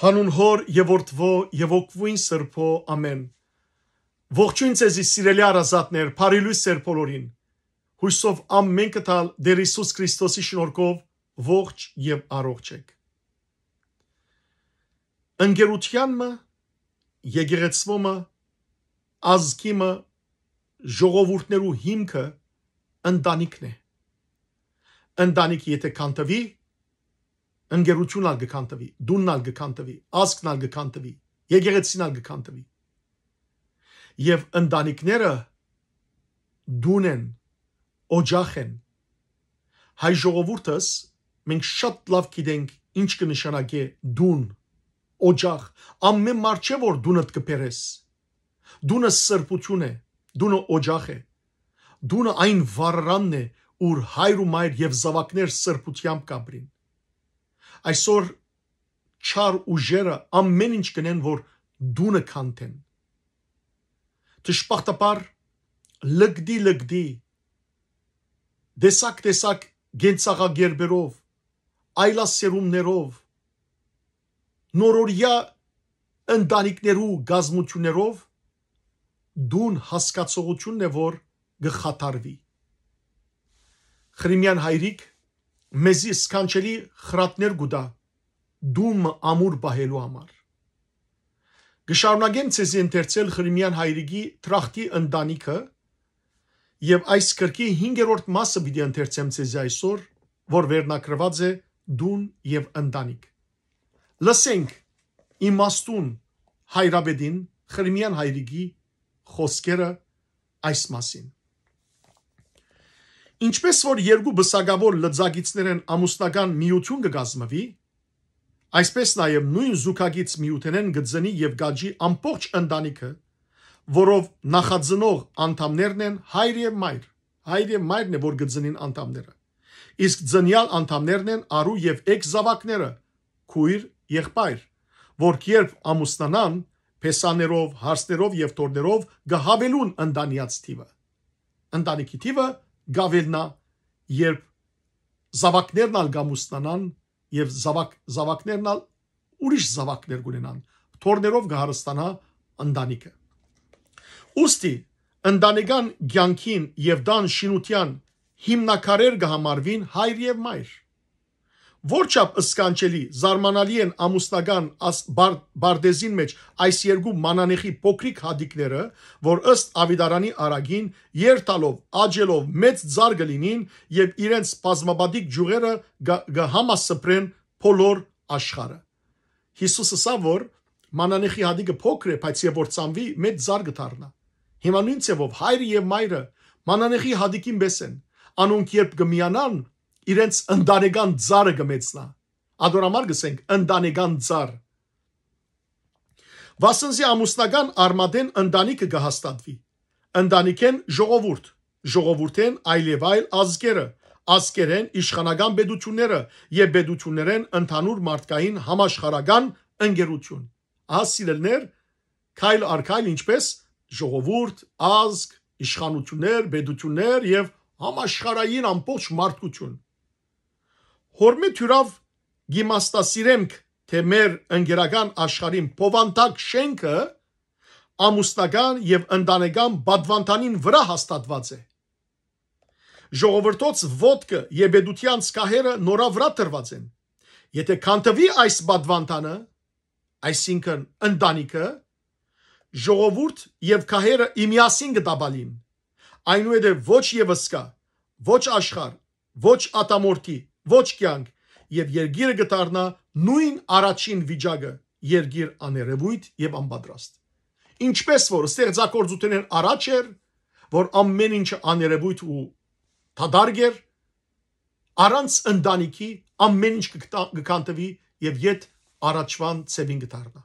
Հանուն հոր եւ որդվո եւ ոգվույն սրբո ամեն։ Ողջույն ցեզի սիրելի արազատներ, բարի լույս ձեր բոլորին։ Հույսով ամեն կտալ Տեր Հիսուս Քրիստոսի շնորհքով ողջ եւ առողջ եք։ Ընկերությանը, եկեղեցվումը, ազգիմը, ժողովուրդներու հիմքը ընտանիքն է։ Ընտանիքը եթե կանտվի, ընկերությունն ալ գքան տվի, դունն ալ գքան տվի, ազգն ալ գքան տվի, եկեղեցին ալ գքան տվի։ Եվ ընտանիքները դուն են, օջախ են։ Հայ ժողովուրդս մենք շատ լավ գիտենք ինչ կնշանակի դուն, օջախ, ամեն մարդ չէ որ դունդ կբերես։ Դունը սրբություն է, դունը օջախ է։ Դունը այն վառրանն է, ուր հայր ու մայր եւ զավակներ սրբությամբ կապրին այսօր չար ուժերը ամեն ինչ կնեն, որ դունը կանտեն։ Ճշմարտաբար լգդի լգդի դեսակ դեսակ գենցաղագերբերով այլասերումներով նորորյա ընտանիքներու գազմություններով դուն հասկացողությունն է որ գխաթարվի Խրիմյան հայրիկ մեզի սքանչելի խրատներ գուտա դում ամուր բահելու համար։ Գշարունակեմ ցեզի ընթերցել Խրիմյան հայրիկի Տրախտի ընտանիքը եւ այս կրկի 5-րդ մասը պիտի ընթերցեմ ցեզի այսօր, որ վերնակրված է դուն եւ ընտանիք։ Լսենք իմաստուն հայրաբեդին Խրիմյան հայրիկի խոսքերը այս մասին։ Ինչպես որ երկու բսակավոր լծագիծներ են ամուսնական միություն կգազմվի, այսպես նաև նույն զուգագից միութենեն գծնի եւ գաջի ամբողջ ընտանիքը, որով նախաձնող անդամներն են հայր եւ մայր։ Հայր եւ մայրն է որ գծնին անդամները։ Իսկ ձնյալ անդամներն են արու եւ եկ զավակները՝ քույր, եղբայր, որք երբ ամուսնանան, փեսաներով, հարստերով եւ թորներով գահավելուն ընտանիած թիվը։ Ընտանիքի թիվը 1 գավելնա, երբ զավակներն ալ գամուստանան եւ զավակ զավակներն ալ ուրիշ զավակներ կունենան, թորներով գահարստանա ընտանիքը։ Ոստի ընտանեկան ցանկին եւ դան շինության հիմնակարեր կհամարվին հայր եւ մայր։ Որչապ ըսկանչելի զարմանալի են ամուսնական բար, բարդեզին մեջ այս երկու մանանեխի փոքրիկ հադիկները, որ ըստ Ավիդարանի արագին երթալով, աջելով մեծ ձար գլինին եւ իրենց սպազմաբադիկ ջուղերը գհամասպրեն փոլոր աշխարը։ Հիսուսը սա որ մանանեխի հադիկը փոքր է, բայց երբ որ ծամվի մեծ ձար գդառնա։ Հիմա նույն ցևով հայրը եւ մայրը մանանեխի հադիկին բեսեն։ Անոնք երբ գմիանան, իրենց ընտանեկան ծառը գմեցնա։ Ադորամար գսենք ընտանեկան ծառ։ Վասնզի ամուսնական արմադեն ընտանիքը կհաստատվի։ Ընտանիքեն ժողովուրդ, ժողովուրդեն այլևայլ ազգերը, ազգերեն իշխանական բեդությունները եւ բեդություններեն ընդհանուր մարդկային համաշխարական ընկերություն։ Ասիլներ քայլ արքայլ ինչպես ժողովուրդ, ազգ, իշխանություններ, բեդություններ եւ համաշխարային ամբողջ մարդկություն։ Հորմի թյուրավ գիմաստասիրենք, թե մեր ընկերական աշխարհին փովանտակ շենքը ամուսնական եւ ընտանեկան բադվանտանին վրա հաստատված է։ Ժողովրդոց ոդկը եւ եդության սկահերը նորավրա տրված են։ Եթե քանտվի այս բադվանտանը, այսինքն ընտանիքը, ժողովուրդ եւ քահերը իմիասին գտաբալին։ Այնուհետև ոչ եւս կա, ոչ աշխարհ, ոչ ատամորտի, ոչ կյանք եւ երգիրը գտարնա նույն առաջին վիճակը երգիր աներևույթ եւ անպատրաստ ինչպես որ ստեղծագործությունն առաջ էր որ ամեն ինչը աներևույթ ու թադարգ էր առանց ընտանիքի ամեն ինչ կկանտվի եւ իդ առաջվան ծևին գտարնա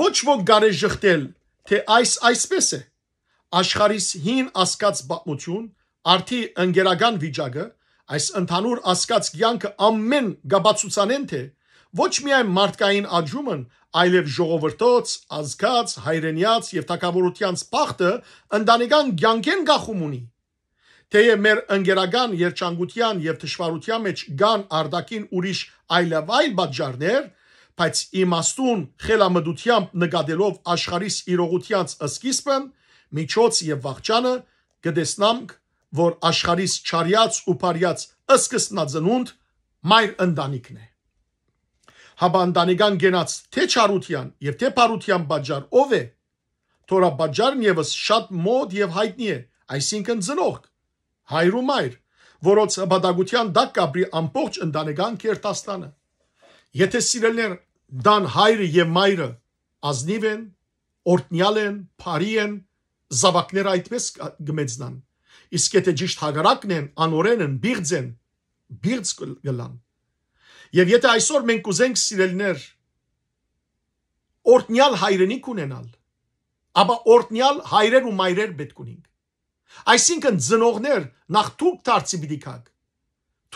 ոչ ոք գարե շղթել թե այս այսպես է աշխարհիս հին ասկած պատմություն արդի ընկերական վիճակը Այս ընդհանուր ասկած կյանքը ամեն գաբացուցանեն թե ոչ միայն մարդկային աճումն, այլև ժողովրդոց, ազգած, հայրենյաց եւ թակավորությանց բախտը ընտանեկան կյանքեն գախում ունի։ Թեև մեր ընկերական երջանկության եւ դժվարության մեջ կան արդակին ուրիշ այլավայլ բաժարներ, բայց իմաստուն խելամդությամբ նկատելով աշխարհիս իրողությանց սկիզբը, միջոց եւ վաղճանը կդեսնանք որ աշխարհից չարյած ու բարյած ըսկսնա ծնունդ մայր ընտանիքն է հաբանդանիգան գենած թե չարության եւ թե բարության բաժար ով է թորա բաժարն եւս շատ մոդ եւ հայտնի է այսինքն ծնողք հայր ու մայր որոնց հպատակության դա կապրի ամբողջ ընտանեկան կերտաստանը եթե սիրելներ դան հայրը եւ մայրը ազնիվ են օրտնյալ են բարի են զավակները այդպես գմեծնան Իսկ եթե ճիշտ հագարակն են, անորեն են, բիղձ են, բիղձ գլան։ Եվ եթե այսօր մենք ուզենք սիրելներ օրտնյալ հայրենիք ունենալ, ապա օրտնյալ հայրեր ու մայրեր պետք ունենք։ Այսինքն ծնողներ նախ դուք դարձի պիտի քակ։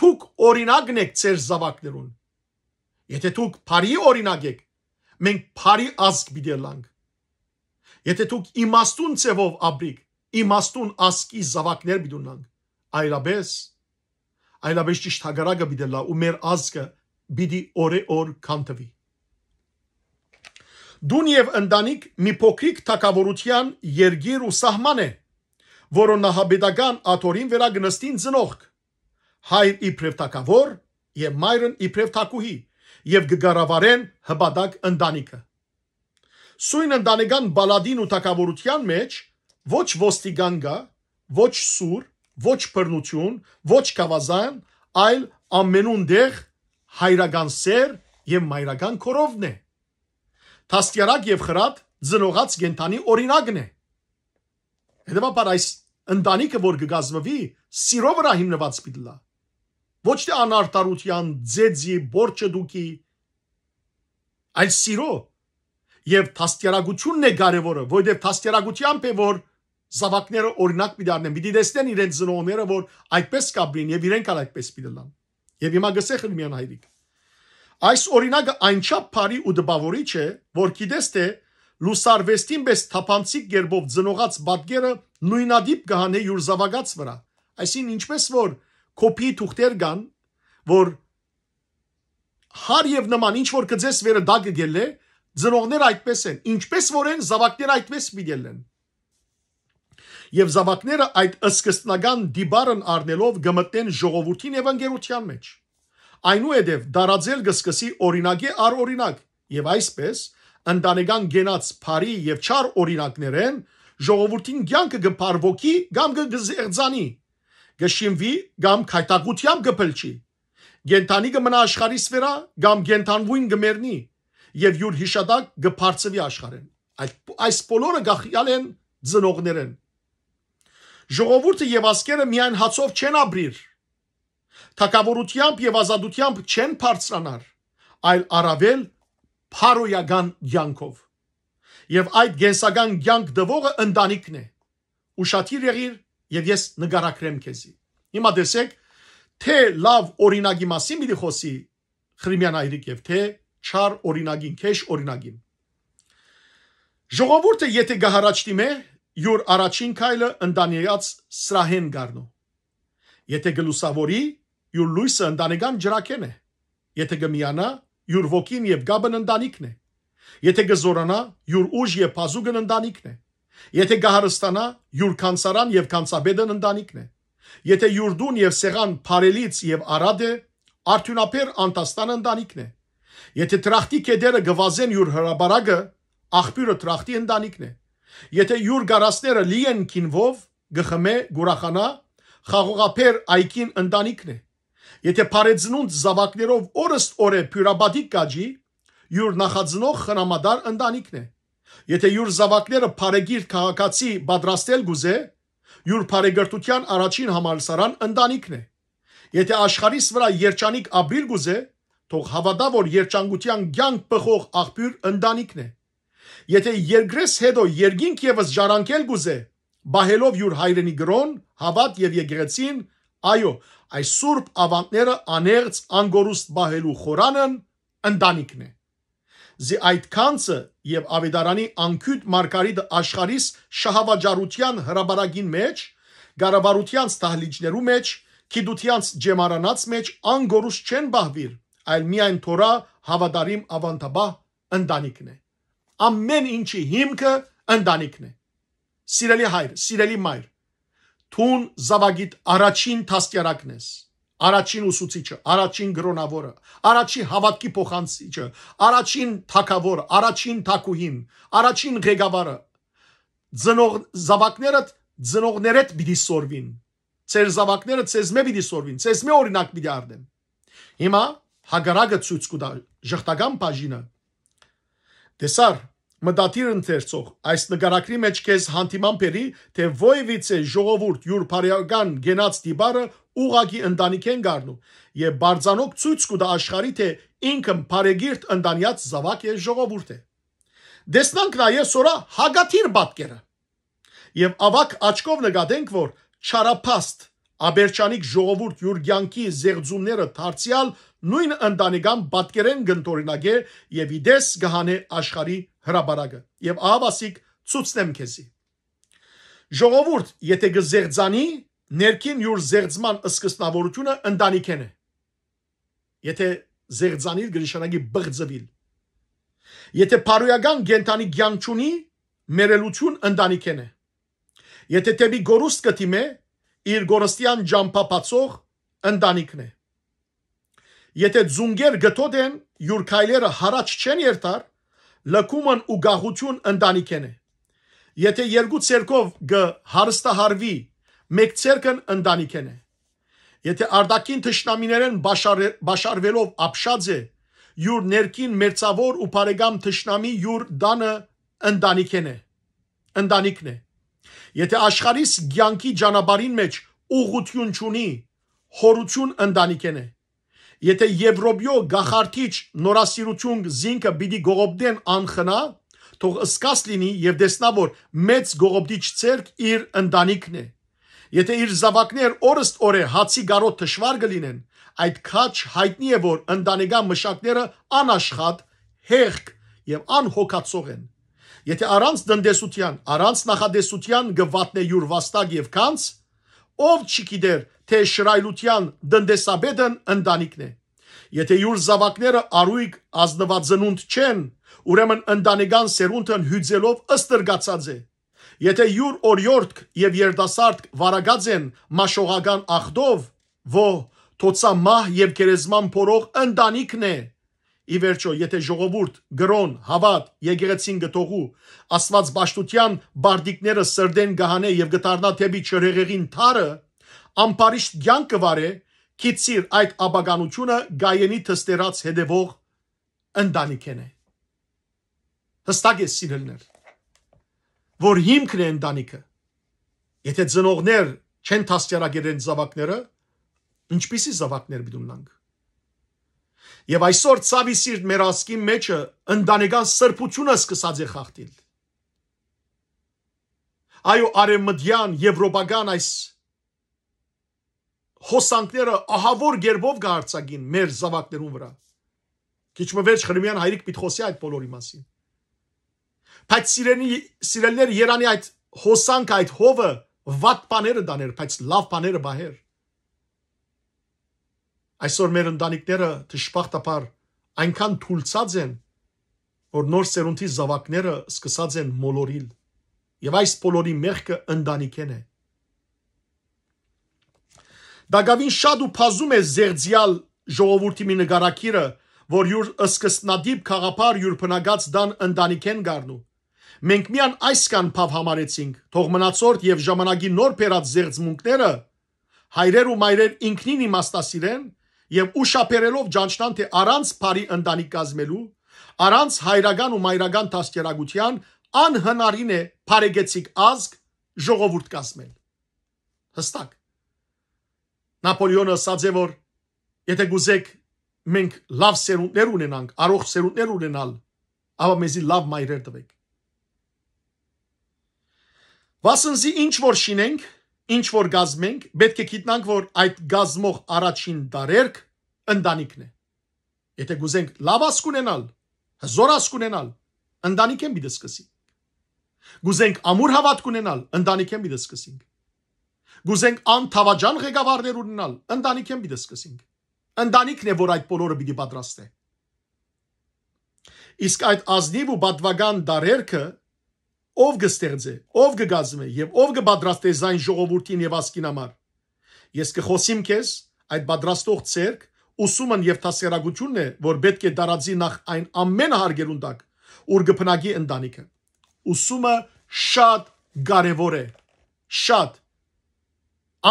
Դուք օրինակն եք ձեր զավակներուն։ Եթե դուք բարի օրինակ եք, մենք բարի ազգ պիտի լանք։ Եթե դուք իմաստուն ծևով ապրիք, իմաստուն ասկի զավակներ բիդունանք, այլապես, այլապես ճիշտ հագարագը բիդելա ու մեր ազգը բիդի օրե օր կանթվի։ Դուն եւ ընտանիք մի փոքրիկ թակավորության երգիր ու սահման է, որը նահաբեդական աթորին վերա գնստին ծնողք։ Հայր իբրև թակավոր եւ մայրն իբրև թակուհի եւ գգարավարեն հբադակ ընտանիքը։ Սույն ընտանեկան բալադին ու թակավորության մեջ ոչ ոստիգան գա, ոչ սուր, ոչ բռնություն, ոչ կավազան, այլ ամենունդեղ հայրական սեր եւ մայրական կորովն է։ Թաստիարակ եւ խրատ ծնողած գենտանի օրինակն է։ Հետևաբար այս ընտանիքը, որ կգազմվի, սիրո վրա հիմնված պիտի լա։ Ոչ թե անարտարության, ձեզի, բորճը դուքի, այլ սիրո։ Եվ թաստիարակությունն է կարևորը, որովհետև թաստիարակությամբ է որ զավակները օրինակ մի դառնեն։ Պիտի դեսնեն իրենց զնողները, որ այդպես կապրին եւ իրենք էլ այդպես պիտի լինեն։ Եվ հիմա գսե խմիան հայրիկ։ Այս օրինակը այնչափ բարի ու դպավորիչ է, որ գիտես թե լուսարվեստին պես թափանցիկ երբով ծնողած բատկերը նույնադիպ կհանե յուր զավակած վրա։ Այսին ինչպես որ կոպի թուղթեր կան, որ հար եւ նման ինչ որ կձես վերը դա կգելե, ծնողները այդպես են, ինչպես որ են զավակները այդպես միդելեն եւ զավակները այդ ըսկստնական դիբարն առնելով գմտնեն ժողովրդին եւ ընկերության մեջ։ Այնուհետև դարաձել գսկսի օրինակի առ օրինակ եւ այսպես ընտանեկան գենած բարի եւ չար օրինակներեն ժողովրդին ցանկը գփարվոքի կամ գզերձանի գշինվի կամ քայտակությամբ գփլչի գենտանի կմնա աշխարհի սվերա կամ գենտանվույն գմերնի եւ յուր հիշադակ գբարձվի աշխարհեն այդ այս բոլորը գախյալ են ծնողներ են ժողովուրդը եւ ասկերը միայն հացով չեն ապրիր։ Թակավորությամբ եւ ազատությամբ չեն բարձրանար, այլ առավել փարոյական ցանկով։ Եվ այդ գենսական ցանկ դվողը ընտանիքն է։ Ուշադիր եղիր եւ ես նկարագրեմ քեզի։ Հիմա տեսեք, թե լավ օրինակի մասին մի խոսի Խրիմյան Այրիկ եւ թե չար օրինակին, քեշ օրինակին։ Ժողովուրդը եթե գահարաճտի մե յուր առաջին քայլը ընդանիրած սրահեն գառնու։ Եթե գլուսավորի, յուր լույսը ընդանեկան ջրակեն է։ Եթե գմիանա, յուր ոգին եւ գաբն ընդանիքն է։ Եթե գզորանա, յուր ուժ եւ փազուգն ընդանիքն է։ Եթե գահարստանա, յուր կանցարան եւ կանցաբեդն ընդանիքն է։ Եթե յուր դուն եւ սեղան բարելից եւ արադ է, արդյունաբեր անտաստան ընդանիքն է։ Եթե տրախտի կեդերը գվազեն յուր հրաբարագը, աղբյուրը տրախտի ընդանիքն է։ Եթե յուր գարասները լի են քինվով, գխմե գուրախանա, խաղողափեր այքին ընտանիքն է։ Եթե բարեձնունդ զավակներով օրըստ օրը փյուրաբադի կաջի, յուր նախաձնող խնամադար ընտանիքն է։ Եթե յուր զավակները բարեգիր քաղաքացի պատրաստել գուզե, յուր բարեգրտության առաջին համալսարան ընտանիքն է։ Եթե աշխարհիս վրա երջանիկ ապրիլ գուզե, թող հավատա որ երջանկության ցանկ բխող աղբյուր ընտանիքն է։ Եթե երկրես հետո երկինք եւս ժարանքել գուզե, բահելով յուր հայրենի գրոն, հավատ եւ եկեղեցին, այո, այս սուրբ ավանդները աներց անգորուստ բահելու խորանն ընտանիքն է։ Զի այդ կանցը եւ ավետարանի անքույտ մարգարիտ աշխարհիս շահավաճարության հրաբարագին մեջ, գարավարությանց տահլիճներու մեջ, քիդությանց ջեմարանաց մեջ անգորուս չեն բահվիր, այլ միայն Թորա հավատարիմ ավանդաբահ ընտանիքն է ամեն ինչի հիմքը ընտանիքն է։ Սիրելի հայր, սիրելի մայր, թուն զավագիտ առաջին թաստյարակն ես, առաջին ուսուցիչը, առաջին գրոնավորը, առաջի հավատքի փոխանցիչը, առաջին թակավոր, առաջին թակուհին, առաջին ղեկավարը։ Ձնող զավակներդ ձնողներդ պիտի սորվին։ Ձեր զավակները ցեզ մե պիտի սորվին, ցեզ մե օրինակ պիտի արդեն։ Հիմա հագարակը ցույց կտա, ժխտական բաժինը Տեսար, մտադիր ընթերցող, այս նկարագրի մեջ քեզ հանդիման բերի, թե ովևիցե ժողովուրդ յուր բարյական գենած դիբարը ուղագի ընտանիք են գառնում եւ բարձանոք ցույց կտա աշխարհի թե ինքն բարեգիրտ ընտանյաց զավակ է ժողովուրդ է։ Դեսնանք նաեւ սորա հագաթիր պատկերը։ Եվ ավակ աչքով նկատենք, որ չարապաստ Աբերչանիկ ժողովուրդ Յուրգյանքի զեղձումները դարձյալ նույն ընտանեկան պատկերեն գնտորինագե եւ իդես գահանե աշխարի հրաբարակը եւ ահավասիկ ցուցնեմ քեզի ժողովուրդ եթե գզեղձանի ներքին յուր զեղձման սկսնավորությունը ընտանիքեն է եթե զեղձանիլ գնշանագի բղձվիլ եթե փարոյական գենտանի ցյանկչունի մերելություն ընտանիքեն է եթե տեբի գորուստ կտիմե իր գորստյան ջամփապացող ընտանիքն է։ Եթե ձունգեր գտոդ են, յուր քայլերը հարաճ չեն երթար, լկումն ու գաղություն ընտանիքեն է։ Եթե երկու ցերկով գ հարստահարվի, մեկ ցերկն ընտանիքեն է։ Եթե արդակին թշնամիներեն բաշար, բաշարվելով ապշած է, յուր ներքին մերծավոր ու բարեկամ թշնամի յուր դանը ընտանիքն է։ Ընտանիքն է։ Եթե աշխարհիս ցանկի ճանապարհին մեջ ուղություն չունի, հորություն ընտանիքեն է։ Եթե Եվրոպյո գախարտիչ նորասիրություն զինքը բիդի գողոբդեն անխնա, թող սկաս լինի եւ դեսնա որ մեծ գողոբդիչ ցերկ իր ընտանիքն է։ Եթե իր զավակներ օրըստ օրե հացի գարոտ դժվար կլինեն, այդ քաչ հայտնի է որ ընտանեկան մշակները անաշխատ, հեղք եւ անհոգացող են։ Եթե առանց դնդեսության, առանց նախադեսության գվատնե յուր վաստակ եւ քանց, ով չգիտեր, թե շրայլության դնդեսաբեդն ընտանիքն է։ Եթե յուր զավակները արույգ ազնվածնունդ չեն, ուրեմն ընտանեկան սերունդն հյուծելով ըստրգացած է։ Եթե յուր օրյորդ եւ երդասարդ վարագած են մաշողական ախտով, ո թոցամահ եւ գերեզման փորող ընտանիքն է, Ի վերջո, եթե ժողովուրդ, գրոն, հավատ, եկեղեցին գտողու, աստված ճաշտության բարդիկները սրդեն գահանե եւ գտարնա թեպի չրեղեղին թարը, ամբարիշտ ցյան կվարե, քիցիր այդ աբագանությունը գայենի թստերած հետևող ընտանիքեն է։ Հստակ է սիրելներ, որ հիմքն է ընտանիքը։ Եթե ծնողներ չեն թաստիարակել են զավակները, ինչպիսի զավակներ միտունանք Եվ այսօր ցավի սիրտ մեր ասկի մեջը ընդանեկան սրբությունը սկսած է խախտել։ Այո, արևմտյան, եվրոպական այս հոսանքները ահավոր ģերբով գարցագին մեր զավակներուն վրա։ Քիչ մը վերջ Խրիմյան հայրիկ Պիթխոսի այդ բոլորի մասին։ Բայց սիրելի սիրելիներ Երանի այդ հոսանք այդ հովը վատ բաները դաներ, բայց լավ բաները բահեր։ Այսօր մեր ընտանիքները դժբախտաբար այնքան թուլցած են, որ նոր սերունդի զավակները սկսած են մոլորիլ։ Եվ այս բոլորի մեղքը ընտանիքեն է։ Դագավին շատ ու փազում է զերձյալ ժողովրդի մի նկարակիրը, որ յուր սկսնադիպ խաղապար յուր բնագած դան ընտանիքեն գառնու։ Մենք միան այս կան փավ համարեցինք, թող մնացորդ եւ ժամանակի նոր բերած զերծմունքները հայրեր ու մայրեր ինքնին իմաստասիրեն եւ ուշապերելով ճանչնան թե առանց բարի ընտանիք կազմելու, առանց հայրական ու մայրական դաստիարակության անհնարին է բարեգեցիկ ազգ ժողովուրդ կազմել։ Հստակ։ Նապոլեոնը ասաց է որ եթե գուզեք մենք լավ սերունդներ ունենանք, առողջ սերունդներ ունենալ, ապա մեզի լավ մայրեր տվեք։ Վասնզի ինչ որ շինենք, ինչ որ գազմենք, պետք է գիտնանք, որ այդ գազմող առաջին դարերք ընտանիքն է։ Եթե գուզենք լավ ասկ ունենալ, հզոր ասկ ունենալ, ընտանիք են միտը սկսենք։ Գուզենք ամուր հավատք ունենալ, ընտանիք են միտը սկսենք։ Գուզենք անթավաճան ղեկավարներ ունենալ, ընտանիք են միտը սկսենք։ Ընտանիքն է, որ այդ բոլորը պիտի պատրաստե։ Իսկ այդ ազնիվ ու բատվական դարերքը ով կստեղծե, ով կգազմե եւ ով կպատրաստե զայն ժողովրդին եւ ասկին համար։ Ես կխոսիմ քեզ այդ պատրաստող ցերկ ուսումն եւ դասերագությունն է, որ պետք է դարածի նախ այն ամեն հարգերուն տակ, ուր կփնագի ընտանիքը։ Ուսումը շատ կարևոր է։ Շատ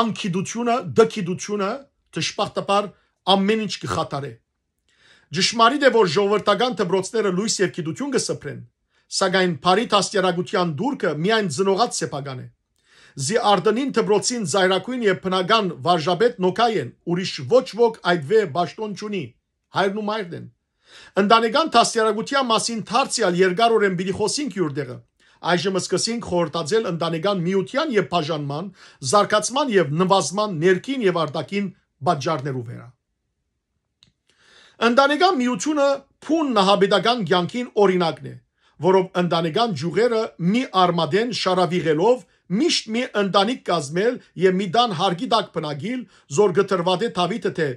անկիդությունը, դքիդությունը ճշմարտաբար ամեն ինչ կխատարե։ Ճշմարիտ է որ ժողովրդական դպրոցները լույս եւ գիտություն կսփրեն, սակայն Փարիթ աստերագության դուրքը միայն ծնողած սեփական է։ Զի արդնին դբրոցին զայրակույն եւ բնական վարժաբետ նոկայ են, ուրիշ ոչ ոք այդ վե ճաշտոն չունի։ Հայրն ու մայրն են։ Ընդանեկան դաստիարակության մասին դարձյալ երկար օրեն բիդի խոսինք յուրդեղը։ Այժմ սկսենք խորհրդածել ընտանեկան միության եւ բաժանման, զարգացման եւ նվազման ներքին եւ արտաքին պատճառներով վերա։ Ընտանեկան միությունը փուն նահաբեդական ցանկին օրինակն է, որով ընտանեկան ջուղերը մի արմադեն շարավիղելով միշտ մի ընտանիք կազմել եւ մի դան հարգի դակ բնագիլ զորգտրվադե Դավիթը թե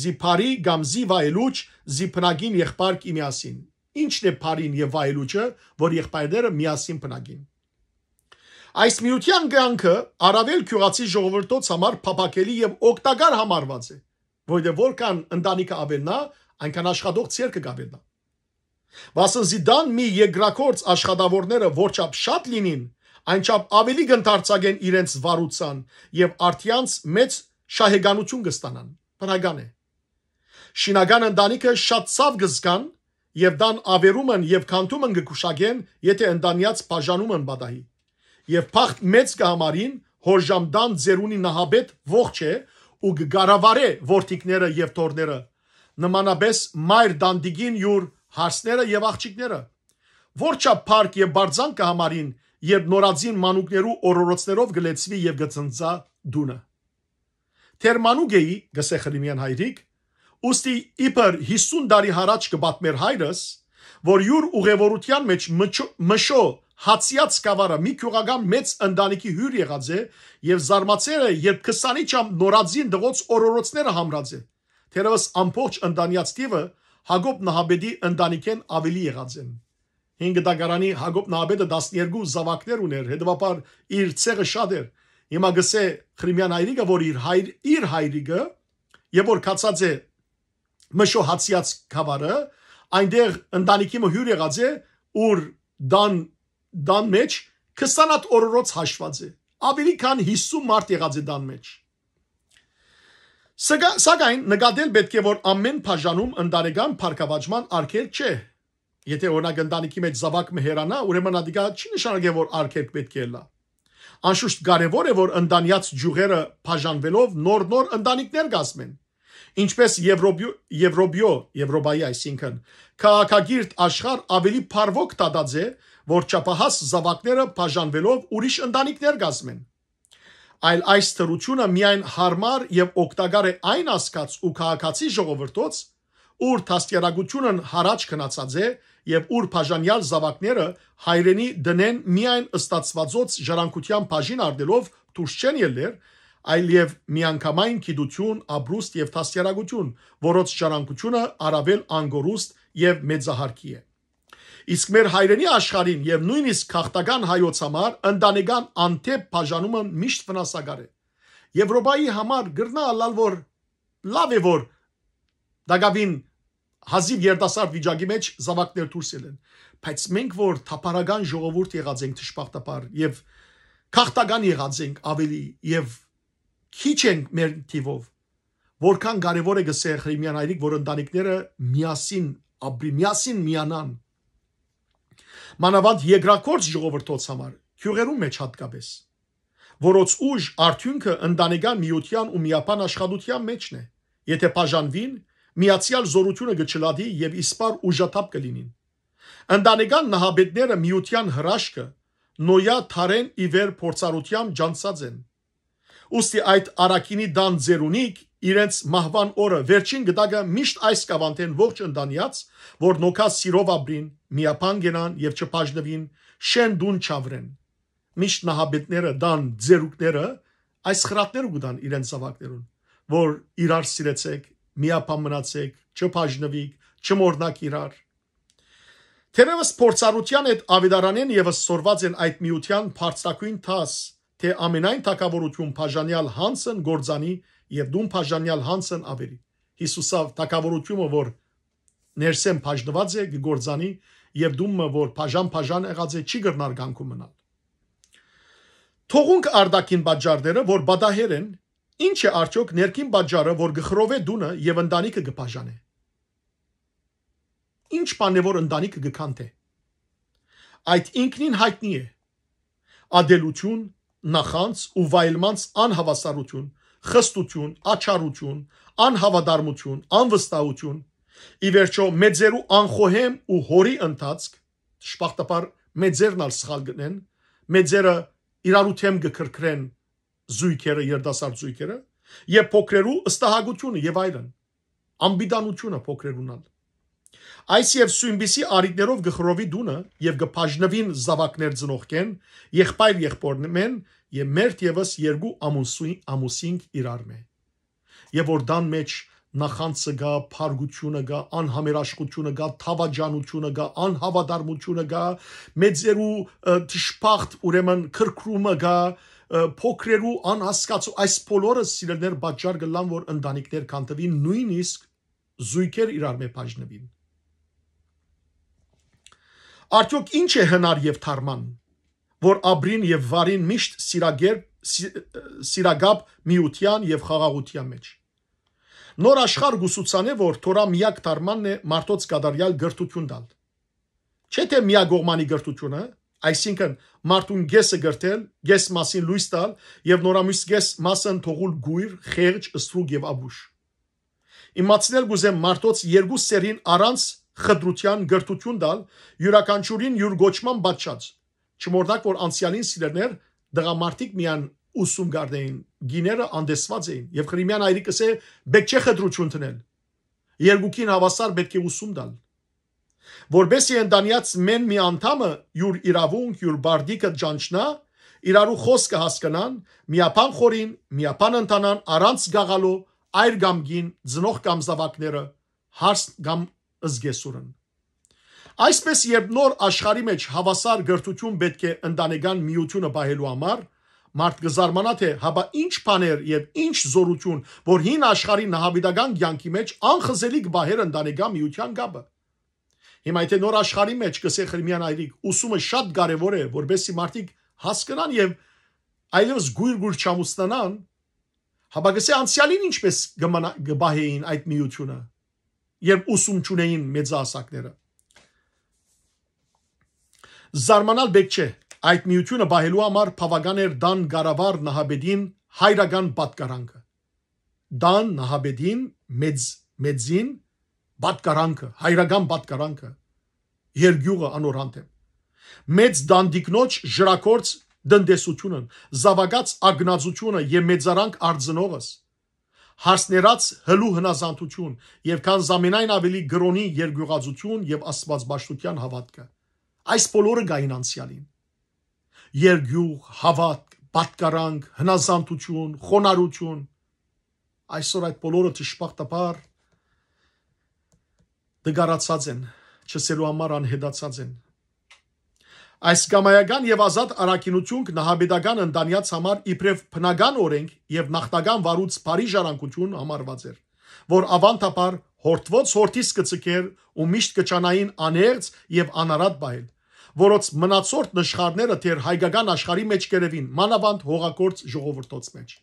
զիփարի կամ զիվայելուչ զիփնագին եղբար կիմիասին ինչն է բարին եւ վայելուչը որ եղբայրները միասին բնագին այս միության գանքը արավել քյուղացի ժողովրդոց համար փապակելի եւ օգտակար համարված է որտեղ որքան ընտանիքը ավելնա այնքան աշխատող ցերկը գավելնա Բասնզի դան մի եգրակորց աշխատավորները որչապ շատ լինին, այնչապ ավելի գնթարցագեն իրենց վարության եւ արդյանց մեծ շահեգանություն կստանան։ Բնական է։ Շինական ընտանիքը շատ ցավ գզկան եւ դան ավերումն եւ քանթումն կգուշագեն, եթե ընտանյաց բաժանումն բադահի։ Եվ փախտ մեծ կհամարին հորժամդան ձերունի նահաբետ ողջ է ու գարավարե որթիկները եւ թորները նմանապես մայր դանդիգին յուր հարսները եւ աղջիկները։ Որչափ փառք եւ բարձան կհամարին, երբ նորածին մանուկներու օրորոցներով գլեցվի եւ գծնծա դունը։ Թերմանուգեի գսե խրիմյան հայրիկ, ուստի իբր 50 տարի հարաճ կբատմեր հայրս, որ յուր ուղևորության մեջ մշո հացիած կավարը մի քյուղական մեծ ընտանիքի հյուր եղած է եւ զարմացել է երբ 20-ի չամ նորածին դղոց օրորոցները համրած է թերևս ամբողջ ընտանյաց տիվը Հակոբ Նահաբեդի ընտանիքեն ավելի եղած են։ Հինգ դագարանի Հակոբ Նահաբեդը 12 զավակներ ուներ, հետևաբար իր ցեղը շատ էր։ Հիմա գսե Խրիմյան հայրիկը, որ իր հայր իր հայրիկը, երբ որ կացած է մշո հացիած խավարը, այնտեղ ընտանիքի մը հյուր եղած է, ուր դան դան մեջ 20 օրորոց հաշված է։ Ավելի քան 50 մարդ եղած է դան մեջ։ Սակայն նկատել պետք է որ ամեն բաժանում ընդարեգան փարգավաճման արգել չէ։ Եթե օրինակ ընտանիքի մեջ զավակ մեհրանա, ուրեմն ադիկա չի նշանակել որ արգել պետք է լա։ Անշուշտ կարևոր է որ ընտանյաց ջուղերը բաժանվելով նոր-նոր ընտանիքներ կազմեն։ Ինչպես Եվրոպիո Եվրոպիո Եվրոպայի այսինքն քաղաքագիրտ աշխարհ ավելի փառվող տատած է, որ չափահաս զավակները բաժանվելով ուրիշ ընտանիքներ կազմեն այլ այս ծրությունը միայն հարմար եւ օգտակար է այն ասկաց ու քաղաքացի ժողովրդոց, ուր դաստիարակությունն հարաճ գնացած է եւ ուր բաժանյալ զավակները հայրենի դնեն միայն ըստացվածոց ժառանգության բաժին արդելով դուրս չեն ելներ, այլ եւ միանգամայն գիտություն, ապրուստ եւ դաստիարակություն, որոնց ժառանգությունը առավել անգորուստ եւ մեծահարկի է։ Իսկ մեր հայրենի աշխարհին եւ նույնիսկ քաղտական հայոց համար ընտանեկան անթեփ բաժանումը միշտ վնասակար է։ Եվրոպայի համար գրնա ալալ որ լավ է որ դակավին հազիվ երդասարդ վիճակի մեջ զավակներ դուրս ելեն բայց մենք որ թափարական ժողովուրդ եղած ենք ճշմարտաբար եւ քաղտական եղած ենք ավելի եւ քիչ ենք մեր տիվով որքան կարեւոր է գսե Ղրիմյան այրիկ որ ընտանիքները միասին ապրի միասին միանան մանավանդ երկրակորց ժողովրդոց համար, քյուղերու մեջ հատկապես, որոց ուժ արդյունքը ընդանեկան միության ու միապան աշխատության մեջն է։ Եթե բաժանվին, միացյալ զորությունը գճլադի եւ իսպար ուժաթափ կլինին։ Ընդանեկան նահաբետները միության հրաշքը նոյա թարեն իվեր փորձառությամբ ջանցած են Ոստի այդ Արաքինի դան ձերունիկ իրենց մահվան օրը վերջին գտակը միշտ այս կավանտեն ողջ ընդանյաց, որ նոքա սիրով ապրին, միապանգենան եւ չփաժնվին, շեն դուն չավրեն։ Միշտ նահաբետները դան ձերուկները այս խրատները գտան իրենց ավակներուն, որ իրար սիրեցեք, միապան մնացեք, չփաժնվիք, չմորնակ իրար։ Թերևս փորձառության այդ ավիդարանեն եւս սորված են այդ միության բարձրակույն 10 թե ամենայն թակավորություն Փաժանյալ Հանսեն Գորձանի եւ Դուն Փաժանյալ Հանսեն Ավերի։ Հիսուսով թակավորությունը որ ներսեմ բաժնված է Գորձանի եւ դումը որ բաժան-բաժան եղած է չի գրնար գանքում մնալ։ Թողունք արդակին բաժարները որ բադահեր են, ինչ է արդյոք ներքին բաժարը որ գխրովե դունը եւ ընտանիքը գբաժանե։ Ինչ բան է որ ընտանիքը գքանթե։ Այդ ինքնին հայտնի է։ Ադելություն, նախանց ու վայելմանց անհավասարություն, խստություն, աչարություն, անհավատարմություն, անվստահություն, ի վերջո մեծերու անխոհեմ ու հորի ընթացք, շփախտապար մեծերն ալ սխալ գնեն, մեծերը իրարու թեմ գկրկրեն զույգերը, երդասարդ զույգերը, եւ փոքրերու ըստահագությունը եւ այլն։ Ամբիդանությունը փոքրերունալ Այս եւ սույնbիսի արիտներով գխրովի դունը եւ գփաժնվին զավակներ ծնողքեն, եղբայր եղբորնեն եւ մերթ եւս երկու ամուսին ամուսինք իրար մե։ Եվ որ դան մեջ նախանցը գա, փարգությունը գա, անհամերաշխությունը գա, թավաջանությունը գա, անհավատարմությունը գա, մեծերու դժբախտ ուրեմն քրքրումը գա, փոքրերու անհասկացու այս բոլորը սիրելներ բաճար գլան որ ընտանիքներ կանտվին նույնիսկ զույգեր իրար մեջ բաժնվին Արդյոք ինչ է հնար եւ թարման, որ Աբրին եւ Վարին միշտ սիրագերբ սիրագապ միության եւ խաղաղության մեջ։ Նոր աշխարհ գուսուցան է, որ Թորա միակ դարմանն է մարդոց կդարյալ գրթություն տալ։ Չէ թե միագողմանի գրթությունը, այսինքն մարդուն գեսը գրթել, գես մասին լույս տալ եւ նորամույս գես մասն թողուլ գույր, խեղճ, ստրուկ եւ աբուշ։ Իմացնել գուզեմ մարդոց երկու սերին առանց խտրության գրթություն տալ յուրաքանչյուրին յուր գոչման բացած չմոռնակ որ անցյալին սիրելներ դրամատիկ միան ուսում գարդեին գիները անդեսված էին եւ քրիմյան այրիկս է բեք չէ խտրություն տնել երկուքին հավասար պետք է ուսում տալ որբեսի ընդանյաց մեն մի անդամը յուր իրավունք յուր բարդիկը ճանչնա իրարու խոսքը հասկանան միապան խորին միապան ընտանան առանց գաղալու այր կամ գին ծնող կամ զավակները հարս կամ զգեսուրն։ Այսպես երբ նոր աշխարհի մեջ հավասար գրթություն պետք է ընտանեկան միությունը պահելու համար, մարդ կզարմանա թե հաբա ինչ բաներ եւ ինչ զորություն, որ հին աշխարհի նահավիդական կյանքի մեջ անխզելի կբահեր ընտանեկան միության գաբը։ Հիմա եթե նոր աշխարհի մեջ կսե Խրիմյան այրիկ ուսումը շատ կարեւոր է, որբեսի մարդիկ հասկանան եւ այլևս գույր-գույր չամուսնանան, հաբա գսե անցյալին ինչպես գբահեին այդ միությունը երբ ուսում չունեին մեծահասակները։ Զարմանալ բեք չէ, այդ միությունը բահելու համար բավական էր Դան Գարավար Նահաբեդին հայրական պատկառանքը։ Դան Նահաբեդին մեծ մեծին պատկառանքը, հայրական պատկառանքը երկյուղը անորանտ է։ Մեծ դանդիկնոջ ժրակորց դնդեսությունն, զավակած ագնացությունը եւ մեծարանք արձնողս հարսներած հլու հնազանդություն եւ քան զամենայն ավելի գրոնի երգյուղածություն եւ աստվածբաշտության հավատքը այս բոլորը գային անցյալին երգյուղ հավատք պատկառանք հնազանդություն խոնարհություն այսօր այդ բոլորը ճշմարտաբար դգարացած են չսելու համար անհետացած են Այս կամայական եւ ազատ առաքինություն նահաբեդական ընտանյաց համար իբրև բնական օրենք եւ նախտական վարուց բարի ժառանգություն համարված էր, որ ավանդաբար հորթվոց հորթից կծկեր ու միշտ կճանային աներց եւ անարատ բայել, որոնց մնացորդ նշխարները դեռ հայկական աշխարհի մեջ կերևին մանավանդ հողակործ ժողովրդոց մեջ։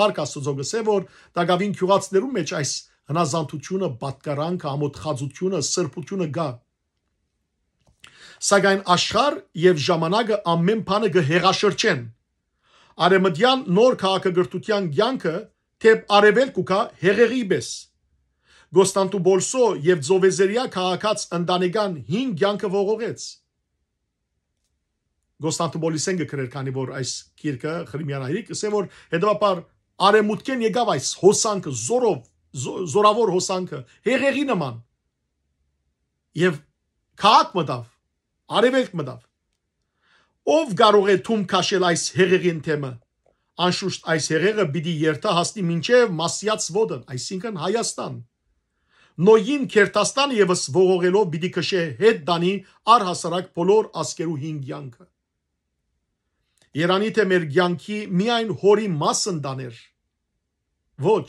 Փառք Աստծո գսե որ Տագավին քյուղացներու մեջ այս հնազանդությունը, բատկարանքը, ամոթխածությունը, սրբությունը գա սակայն աշխարհ եւ ժամանակը ամեն բանը կհեղաշրջեն։ Արեմդյան նոր քաղաքագրթության ցանկը թեպ արևելքուկա հեղեղի պես։ Գոստանտու Բոլսո եւ Ձովեզերիա քաղաքած ընդանեկան 5 ցանկը ողողեց։ Գոստանտու Բոլիսենը գրեր, քանի որ այս քիրքը Խրիմյան հայրիկ, ասե որ հետեւաբար արեմուտքեն եկավ այս հոսանքը զորով զորավոր հոսանքը հեղեղի նման եւ քաղաք մտավ Արևելք մտավ։ Ով կարող է թում քաշել այս հեղեղին թեմը։ Անշուշտ այս հեղեղը պիտի երթա հասնի մինչև Մասյաց ոդն, այսինքն Հայաստան։ Նոյին Քերտաստան եւս ողողելով պիտի քշե հետ դանի առհասարակ բոլոր ասկերու 5 յանքը։ Երանի թե մեր յանքի միայն հորի մասն դաներ։ Ոչ։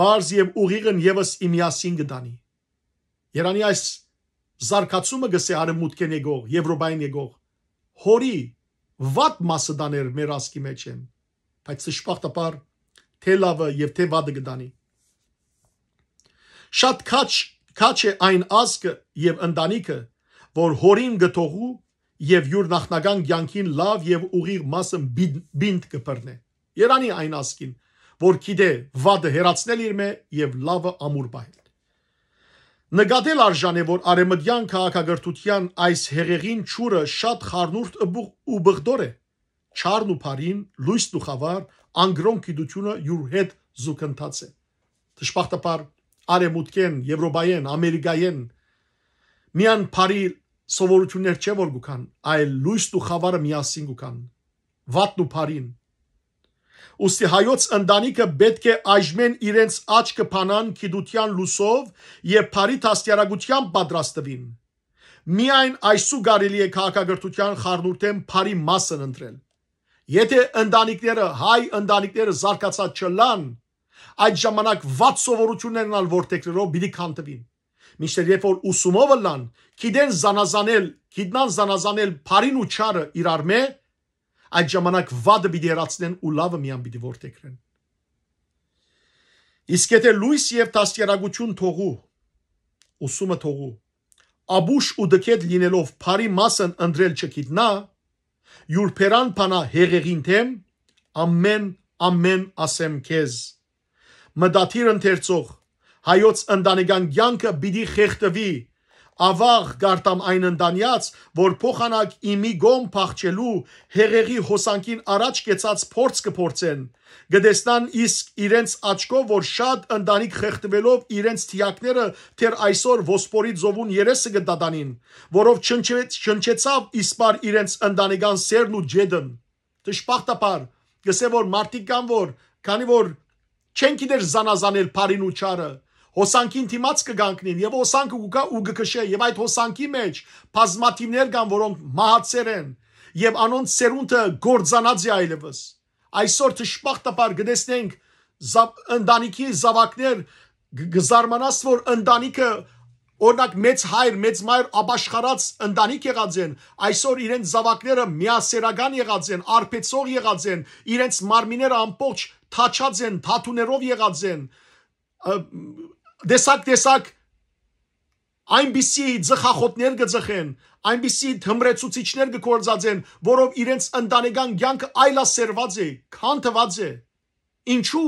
Բարզ եւ ուղիղն եւս իմիասին գտանի։ Երանի այս զարգացումը գսե արևմուտքեն եկող, Եվրոպային եկող հորի վատ մասը դաներ մեր ասկի մեջ են, բայց ճշմարտաբար թե լավը եւ թե վատը գտանի։ Շատ քաչ քաչ է այն ասկը եւ ընտանիքը, որ հորին գտողու եւ յուր նախնական ցանկին լավ եւ ուղիղ մասը բինդ կբռնե։ Երանի այն ասկին, որ գիտե վատը հերացնել իր մե եւ լավը ամուր բայել։ Նկատել արժան է, որ արեմդյան քաղաքագրթության այս հեղեղին ճուրը շատ խառնուրդ ու բղդոր է։ Չարն ու փարին, լույսն ու խավար, անգրոն գիտությունը յուր հետ զուգընթաց է։ Դժբախտաբար արեմուտքեն, եվրոպայեն, ամերիկայեն միան փարի սովորություններ չէ որ գուքան, այլ լույսն ու խավարը միասին գուքան։ Վատն ու փարին, Ոստի հայոց ընտանիքը պետք է այժմեն իրենց աչքը փանան գիտության լուսով եւ բարի դաստիարակությամբ պատրաստվին։ Միայն այսու կարելի է քաղաքագործության խառնուրդեն բարի մասն ընտրել։ Եթե ընտանիքները հայ ընտանիքները զարգացած չլան, այդ ժամանակ ված սովորություններն ալ որտեքներով բիդի քանտվին։ Մինչդեռ երբ որ ուսումով լան, գիտեն զանազանել, գիտնան զանազանել բարին ու չարը իրար մեջ այդ ժամանակ վադը պիտի երացնեն ու լավը միան պիտի ворթեքրեն։ Իսկ եթե լույս եւ դաստիարակություն թողու ուսումը թողու աբուշ ու դքեդ լինելով բարի մասն ընդրել չգիտնա յուրբերան փանա հեղեղին թեմ ամեն ամեն ասեմ քեզ մդաթիր ընթերցող հայոց ընտանեկան կյանքը պիտի խեղդվի ավաղ գարտամ այն ընդանյաց, որ փոխանակ իմի գոմ փախչելու հեղեղի հոսանքին առաջ կեցած փորձ կփորձեն։ Գդեստան իսկ իրենց աչքով, որ շատ ընտանիք խեղդվելով իրենց թիակները թեր այսօր ոսպորի զովուն երեսը գդադանին, որով չնչեց չնչեցավ իսպար իրենց ընտանեկան սերն ու ջեդն։ Տշպախտապար, գսե որ մարդիկ կան որ, քանի որ չեն գիտեր զանազանել բարին ու չարը, հոսանքին դիմաց կգանքնին եւ հոսանքը ու կա ու գկշե եւ այդ հոսանքի մեջ բազմաթիմներ կան որոնք մահացեր են եւ անոնց սերունդը գործանած է այլևս այսօր ճշմարտաբար գտեսնենք ընտանիքի զավակներ գզարմանաս որ ընտանիքը Օրինակ մեծ հայր, մեծ մայր աբաշխարած ընտանիք եղած են, այսօր իրենց զավակները միասերական եղած են, արբեցող եղած են, իրենց մարմինները ամբողջ թաչած են, թաթուներով եղած են, դեսակ-դեսակ այնպիսի ձխախոտներ կձխեն, այնպիսի թմրեցուցիչներ կգործածեն, որով իրենց ընտանեկան կյանքը այլասերված է, քանթված է։ Ինչու՞։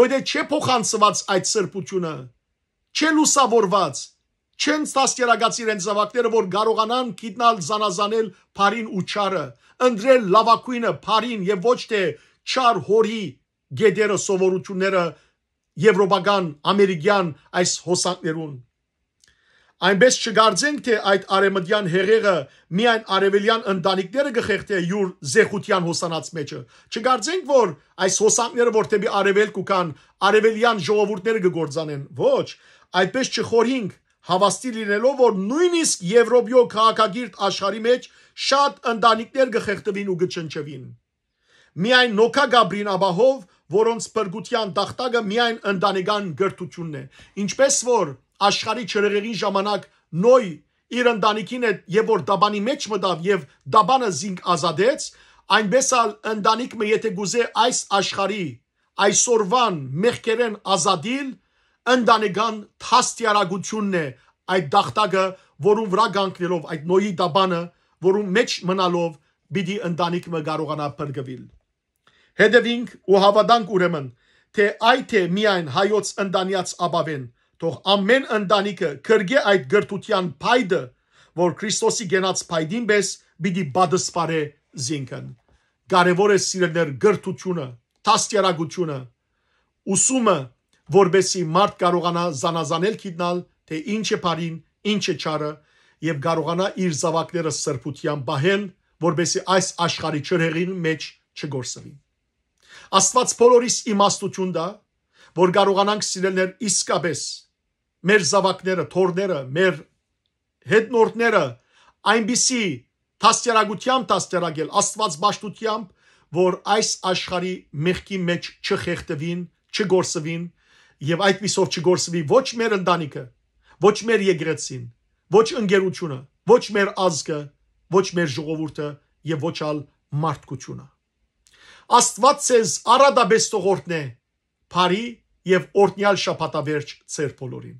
Որտե չէ փոխանցված այդ սրբությունը, չէ լուսավորված, չեն ստաստերագած իրենց զավակները, որ կարողանան գիտնալ զանազանել բարին ու չարը, ընտրել լավակույնը, բարին եւ ոչ թե չար հորի գեդերը սովորությունները եվրոպական, ամերիկյան այս հոսանքներուն։ Այնպես չգարձենք, թե այդ արեմդյան հեղեղը միայն արևելյան ընտանիքները գխեղթե յուր զեխության հոսանած մեջը։ Չգարձենք, որ այս հոսանքները որտեբի արևելք ու կան արևելյան ժողովուրդները կգործանեն։ Ոչ, այդպես չխորհինք, հավաստի լինելով, որ նույնիսկ Եվրոպիո քաղաքագիրտ աշխարհի մեջ շատ ընտանիքներ գխեղտվին ու գճնչվին։ Միայն Նոկա Գաբրին Աբահով որոնց բրգության դախտագը միայն ընտանեկան գրթությունն է։ Ինչպես որ աշխարհի չրեղին ժամանակ Նոյ իր ընտանիքին հետ եւ որ դաբանի մեջ մտավ եւ դաբանը զինք ազատեց, այնպես ալ ընտանիքը եթե գուզե այս աշխարհի այսօրվան մեղքերեն ազատիլ ընտանեկան թաստիարակությունն է այդ դախտագը, որում վրա գանկնելով այդ Նոյի դաբանը, որում մեջ մնալով պիտի ընտանիքը կարողանա բրգվել։ Հետևինք ու հավատանք ուրեմն, թե այ թե միայն հայոց ընտանյաց աբավեն, թող ամեն ընտանիքը քրգե այդ գրթության փայդը, որ Քրիստոսի գենած փայդին պես պիտի բադսպարե զինքն։ Կարևոր է սիրելներ գրթությունը, թաստերագությունը, ուսումը, որբեսի մարդ կարողանա զանազանել գիտնալ, թե ինչ է բարին, ինչ է չարը եւ կարողանա իր զավակները սրբության բահել, որբեսի այս աշխարհի չրհեղին մեջ չգործվի։ Աստված բոլորիս իմաստություն դա, որ կարողանանք սիրելներ իսկապես մեր զավակները, թորները, մեր հետնորդները այնպիսի տաստերագությամբ տաստերագել աստված ճաշտությամբ, որ այս աշխարի մեղքի մեջ չխեղտվին, չգործվին եւ այդ միսով չգործվի ոչ մեր ընտանիքը, ոչ մեր եգրեցին, ոչ ընկերությունը, ոչ մեր ազգը, ոչ մեր ժողովուրդը եւ ոչ ալ մարդկությունը։ Աստված ցեզ առադաբես տողորտնե, բարի եւ օրնյալ շաբաթավերջ ծեր բոլորին։